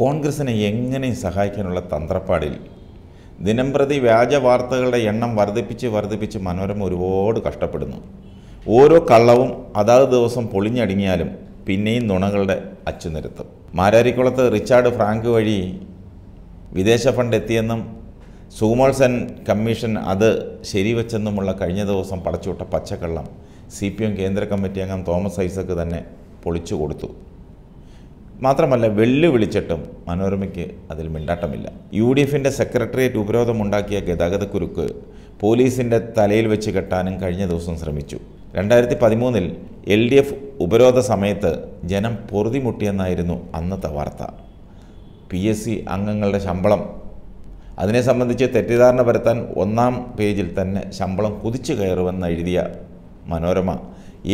കോൺഗ്രസിനെ എങ്ങനെ സഹായിക്കാനുള്ള തന്ത്രപ്പാടിൽ ദിനംപ്രതി വ്യാജ വാർത്തകളുടെ എണ്ണം വർദ്ധിപ്പിച്ച് വർദ്ധിപ്പിച്ച് മനോരമ ഒരുപാട് കഷ്ടപ്പെടുന്നു ഓരോ കള്ളവും അതാത് ദിവസം പൊളിഞ്ഞടുങ്ങിയാലും പിന്നെയും നുണകളുടെ അച്ചുനിരത്തും മാരാരിക്കുളത്ത് റിച്ചാർഡ് ഫ്രാങ്ക് വഴി വിദേശ ഫണ്ട് എത്തിയെന്നും സൂമോൾസൻ കമ്മീഷൻ അത് ശരിവെച്ചെന്നുമുള്ള കഴിഞ്ഞ ദിവസം പടച്ചുവിട്ട പച്ചക്കള്ളം സി പി എം കേന്ദ്ര കമ്മിറ്റി അംഗം തോമസ് ഐസക്ക് തന്നെ പൊളിച്ചു കൊടുത്തു മാത്രമല്ല വെല്ലുവിളിച്ചിട്ടും മനോരമയ്ക്ക് അതിൽ മിണ്ടാട്ടമില്ല യു ഡി എഫിൻ്റെ സെക്രട്ടേറിയറ്റ് ഉപരോധമുണ്ടാക്കിയ ഗതാഗതക്കുരുക്ക് പോലീസിൻ്റെ തലയിൽ വെച്ച് കെട്ടാനും കഴിഞ്ഞ ദിവസം ശ്രമിച്ചു രണ്ടായിരത്തി പതിമൂന്നിൽ എൽ ഡി എഫ് ഉപരോധ സമയത്ത് ജനം പൊറുതിമുട്ടിയെന്നായിരുന്നു അന്നത്തെ വാർത്ത പി എസ് സി അംഗങ്ങളുടെ ശമ്പളം അതിനെ സംബന്ധിച്ച് തെറ്റിദ്ധാരണ പരത്താൻ ഒന്നാം പേജിൽ തന്നെ ശമ്പളം കുതിച്ചു കയറുമെന്ന് എഴുതിയ മനോരമ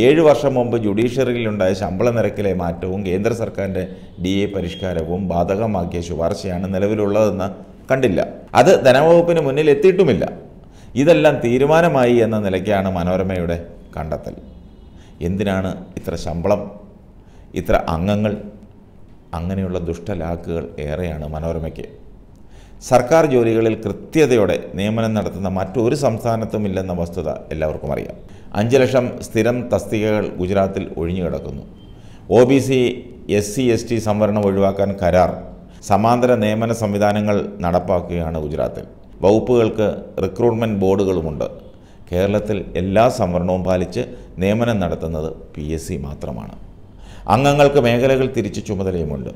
ഏഴ് വർഷം മുമ്പ് ജുഡീഷ്യറിയിലുണ്ടായ ശമ്പള നിരക്കിലെ മാറ്റവും കേന്ദ്ര സർക്കാരിൻ്റെ ഡി എ പരിഷ്കാരവും ബാധകമാക്കിയ ശുപാർശയാണ് നിലവിലുള്ളതെന്ന് കണ്ടില്ല അത് ധനവകുപ്പിന് മുന്നിൽ എത്തിയിട്ടുമില്ല ഇതെല്ലാം തീരുമാനമായി എന്ന നിലയ്ക്കാണ് മനോരമയുടെ കണ്ടെത്തൽ എന്തിനാണ് ഇത്ര ശമ്പളം ഇത്ര അംഗങ്ങൾ അങ്ങനെയുള്ള ദുഷ്ടലാക്കുകൾ ഏറെയാണ് മനോരമയ്ക്ക് സർക്കാർ ജോലികളിൽ കൃത്യതയോടെ നിയമനം നടത്തുന്ന മറ്റൊരു സംസ്ഥാനത്തും ഇല്ലെന്ന വസ്തുത എല്ലാവർക്കും അറിയാം അഞ്ച് ലക്ഷം സ്ഥിരം തസ്തികകൾ ഗുജറാത്തിൽ ഒഴിഞ്ഞുകിടക്കുന്നു O B C S C S T സംവരണം ഒഴിവാക്കാൻ കരാർ സമാന്തര നിയമന സംവിധാനങ്ങൾ നടപ്പാക്കുകയാണ് ഗുജറാത്തിൽ വകുപ്പുകൾക്ക് റിക്രൂട്ട്മെൻറ്റ് ബോർഡുകളുമുണ്ട് കേരളത്തിൽ എല്ലാ സംവരണവും പാലിച്ച് നിയമനം നടത്തുന്നത് പി എസ് സി മാത്രമാണ് അംഗങ്ങൾക്ക് മേഖലകൾ തിരിച്ച് ചുമതലയുമുണ്ട്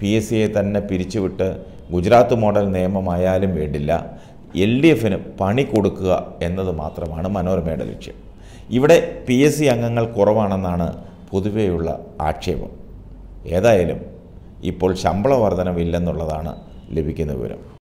പി എസ് സിയെ തന്നെ പിരിച്ചുവിട്ട് ഗുജറാത്ത് മോഡൽ നിയമമായാലും വേണ്ടില്ല എൽ ഡി എഫിന് പണി കൊടുക്കുക എന്നത് മാത്രമാണ് മനോരമയുടെ ലക്ഷ്യം ഇവിടെ പി എസ് സി അംഗങ്ങൾ കുറവാണെന്നാണ് പൊതുവെയുള്ള ആക്ഷേപം ഏതായാലും ഇപ്പോൾ ശമ്പള വർധനവില്ലെന്നുള്ളതാണ് ലഭിക്കുന്ന വിവരം